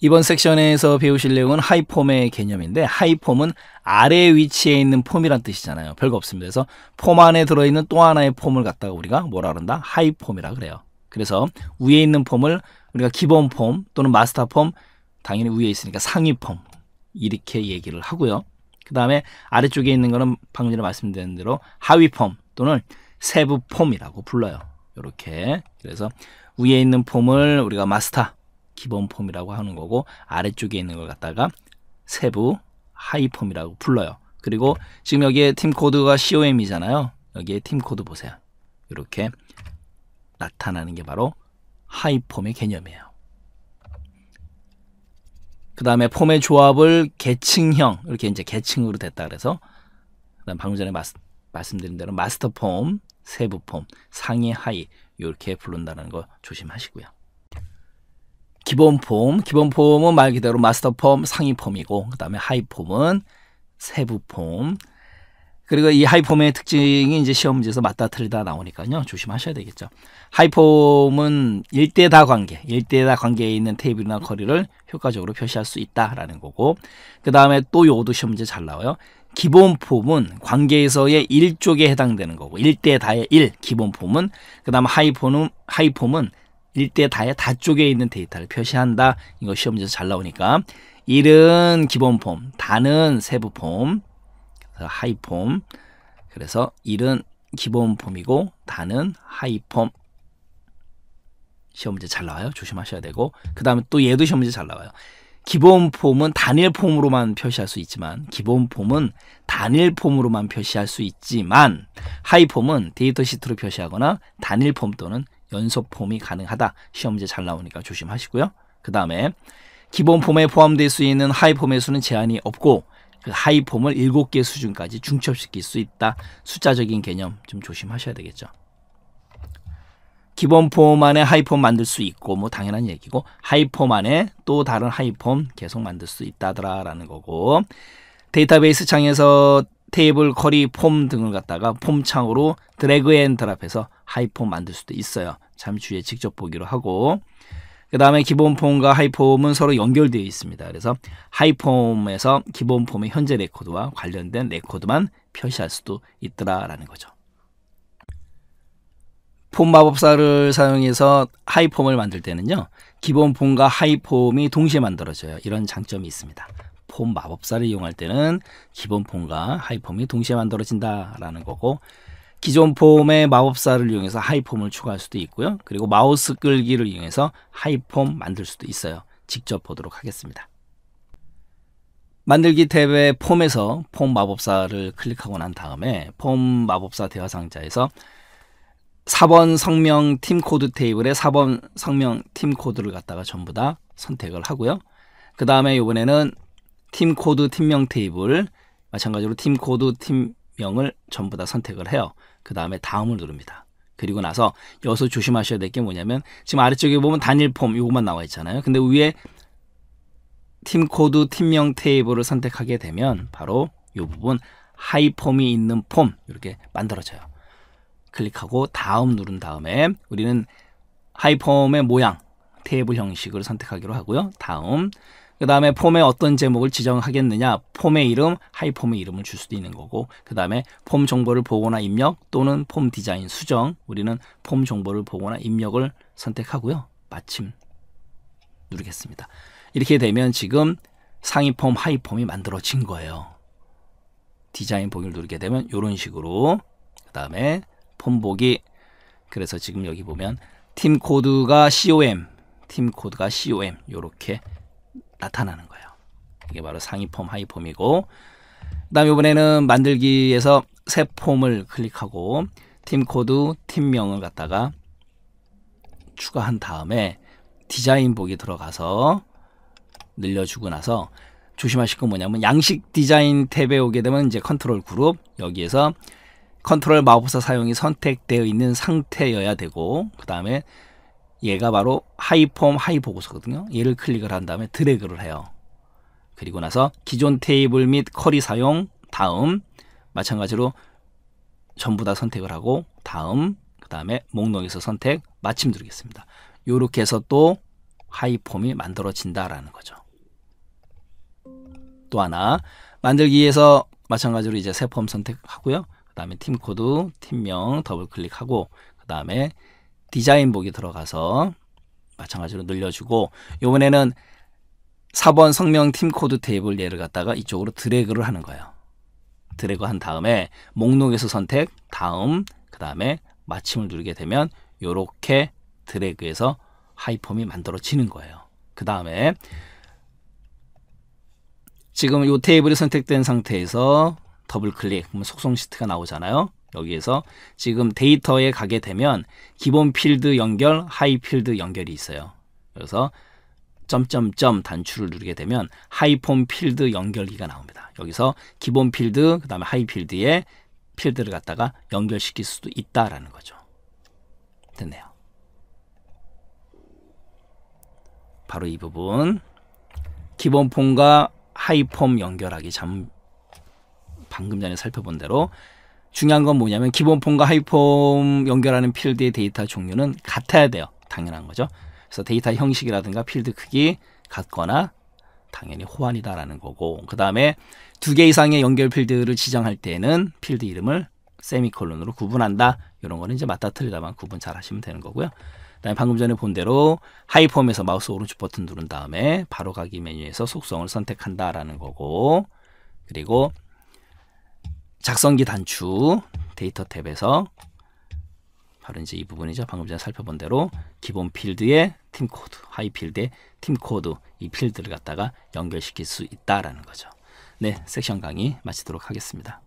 이번 섹션에서 배우실 내용은 하이폼의 개념인데 하이폼은 아래 위치에 있는 폼이란 뜻이잖아요. 별거 없습니다. 그래서 폼 안에 들어있는 또 하나의 폼을 갖다가 우리가 뭐라 그런다? 하이폼이라 그래요. 그래서 위에 있는 폼을 우리가 기본 폼 또는 마스터 폼 당연히 위에 있으니까 상위 폼 이렇게 얘기를 하고요. 그 다음에 아래쪽에 있는 거는 방금 전에 말씀드린 대로 하위 폼 또는 세부 폼이라고 불러요. 이렇게 그래서 위에 있는 폼을 우리가 마스터 기본 폼이라고 하는 거고 아래쪽에 있는 걸 갖다가 세부 하이 폼이라고 불러요. 그리고 지금 여기에 팀 코드가 COM이잖아요. 여기에 팀 코드 보세요. 이렇게 나타나는 게 바로 하이 폼의 개념이에요. 그 다음에 폼의 조합을 계층형 이렇게 이제 계층으로 됐다 그래서 그다음 방금 전에 마스, 말씀드린 대로 마스터 폼, 세부 폼, 상의 하이 이렇게 부른다는 거 조심하시고요. 기본 폼, 기본 폼은 말 그대로 마스터 폼, 상위 폼이고 그 다음에 하이 폼은 세부 폼. 그리고 이 하이 폼의 특징이 이제 시험 지에서 맞다 틀리다 나오니까요. 조심하셔야 되겠죠. 하이 폼은 일대다 관계, 일대다 관계에 있는 테이블이나 거리를 효과적으로 표시할 수 있다라는 거고 그 다음에 또 요것도 시험 문제 잘 나와요. 기본 폼은 관계에서의 일쪽에 해당되는 거고 일대 다의 일, 기본 폼은 그 다음 에 하이 폼은 하이 폼은 일대 다의 다 쪽에 있는 데이터를 표시한다. 이거 시험 문제에서 잘 나오니까. 일은 기본 폼, 다는 세부 폼, 하이 폼. 그래서 일은 기본 폼이고 다는 하이 폼. 시험 문제 잘 나와요. 조심하셔야 되고. 그 다음에 또 얘도 시험 문제 잘 나와요. 기본 폼은 단일 폼으로만 표시할 수 있지만 기본 폼은 단일 폼으로만 표시할 수 있지만 하이 폼은 데이터 시트로 표시하거나 단일 폼 또는 연속 폼이 가능하다. 시험제 잘 나오니까 조심하시고요. 그 다음에 기본 폼에 포함될 수 있는 하이 폼의 수는 제한이 없고 그 하이 폼을 7개 수준까지 중첩시킬 수 있다. 숫자적인 개념 좀 조심하셔야 되겠죠. 기본 폼 안에 하이폼 만들 수 있고 뭐 당연한 얘기고 하이폼 안에 또 다른 하이폼 계속 만들 수 있다더라라는 거고 데이터베이스 창에서 테이블, 커리, 폼 등을 갖다가 폼창으로 드래그 앤 드랍해서 하이폼 만들 수도 있어요. 잠시 후에 직접 보기로 하고 그 다음에 기본 폼과 하이폼은 서로 연결되어 있습니다. 그래서 하이폼에서 기본 폼의 현재 레코드와 관련된 레코드만 표시할 수도 있더라라는 거죠. 폼 마법사를 사용해서 하이폼을 만들 때는요. 기본 폼과 하이폼이 동시에 만들어져요. 이런 장점이 있습니다. 폼 마법사를 이용할 때는 기본 폼과 하이 폼이 동시에 만들어진다라는 거고 기존 폼의 마법사를 이용해서 하이 폼을 추가할 수도 있고요. 그리고 마우스 끌기를 이용해서 하이 폼 만들 수도 있어요. 직접 보도록 하겠습니다. 만들기 탭의 폼에서 폼 마법사를 클릭하고 난 다음에 폼 마법사 대화 상자에서 4번 성명 팀 코드 테이블에 4번 성명 팀 코드를 갖다가 전부 다 선택을 하고요. 그 다음에 이번에는 팀 코드, 팀명 테이블 마찬가지로 팀 코드, 팀명을 전부 다 선택을 해요. 그 다음에 다음을 누릅니다. 그리고 나서 여기서 조심하셔야 될 게 뭐냐면 지금 아래쪽에 보면 단일 폼 이것만 나와 있잖아요. 근데 위에 팀 코드, 팀명 테이블을 선택하게 되면 바로 이 부분 하이 폼이 있는 폼 이렇게 만들어져요. 클릭하고 다음 누른 다음에 우리는 하이 폼의 모양 테이블 형식을 선택하기로 하고요. 다음 그 다음에 폼에 어떤 제목을 지정하겠느냐 폼의 이름, 하이폼의 이름을 줄 수도 있는 거고 그 다음에 폼 정보를 보거나 입력 또는 폼 디자인 수정 우리는 폼 정보를 보거나 입력을 선택하고요. 마침 누르겠습니다. 이렇게 되면 지금 상위 폼, 하이 폼이 만들어진 거예요. 디자인 보기를 누르게 되면 이런 식으로 그 다음에 폼 보기 그래서 지금 여기 보면 팀 코드가 COM 팀 코드가 COM 이렇게 나타나는 거예요. 이게 바로 상위 폼, 하위 폼이고 그다음 이번에는 만들기에서 새 폼을 클릭하고 팀 코드, 팀명을 갖다가 추가한 다음에 디자인복이 들어가서 늘려주고 나서 조심하실 건 뭐냐면 양식 디자인 탭에 오게 되면 이제 컨트롤 그룹 여기에서 컨트롤 마법사 사용이 선택되어 있는 상태여야 되고 그 다음에 얘가 바로 하이폼 하이 보고서거든요. 얘를 클릭을 한 다음에 드래그를 해요. 그리고 나서 기존 테이블 및 커리 사용 다음 마찬가지로 전부 다 선택을 하고 다음 그 다음에 목록에서 선택 마침 누르겠습니다. 이렇게 해서 또 하이폼이 만들어진다라는 거죠. 또 하나 만들기 에서 마찬가지로 이제 새 폼 선택하고요. 그 다음에 팀 코드, 팀명 더블 클릭하고 그 다음에 디자인복이 들어가서 마찬가지로 늘려주고 요번에는 4번 성명 팀 코드 테이블 예를 갖다가 이쪽으로 드래그를 하는 거예요. 드래그 한 다음에 목록에서 선택, 다음, 그 다음에 마침을 누르게 되면 이렇게 드래그해서 하이펌이 만들어지는 거예요. 그 다음에 지금 이 테이블이 선택된 상태에서 더블 클릭, 그러면 속성 시트가 나오잖아요. 여기에서 지금 데이터에 가게 되면 기본 필드 연결, 하이 필드 연결이 있어요. 그래서 점점점 단추를 누르게 되면 하이폼 필드 연결기가 나옵니다. 여기서 기본 필드, 그 다음에 하이 필드에 필드를 갖다가 연결시킬 수도 있다라는 거죠. 됐네요. 바로 이 부분. 기본 폼과 하이폼 연결하기 참 방금 전에 살펴본 대로 중요한 건 뭐냐면 기본폰과 하이폼 연결하는 필드의 데이터 종류는 같아야 돼요. 당연한 거죠. 그래서 데이터 형식이라든가 필드 크기 같거나 당연히 호환이다라는 거고 그 다음에 두 개 이상의 연결 필드를 지정할 때는 에 필드 이름을 세미콜론으로 구분한다. 이런 거는 이제 맞다 틀리다만 구분 잘 하시면 되는 거고요. 그다음에 방금 전에 본 대로 하이폼에서 마우스 오른쪽 버튼 누른 다음에 바로 가기 메뉴에서 속성을 선택한다라는 거고 그리고 작성기 단추 데이터 탭에서 바로 이제 이 부분이죠. 방금 전에 살펴본 대로 기본 필드에 팀 코드, 하이 필드에 팀 코드 이 필드를 갖다가 연결시킬 수 있다라는 거죠. 네, 섹션 강의 마치도록 하겠습니다.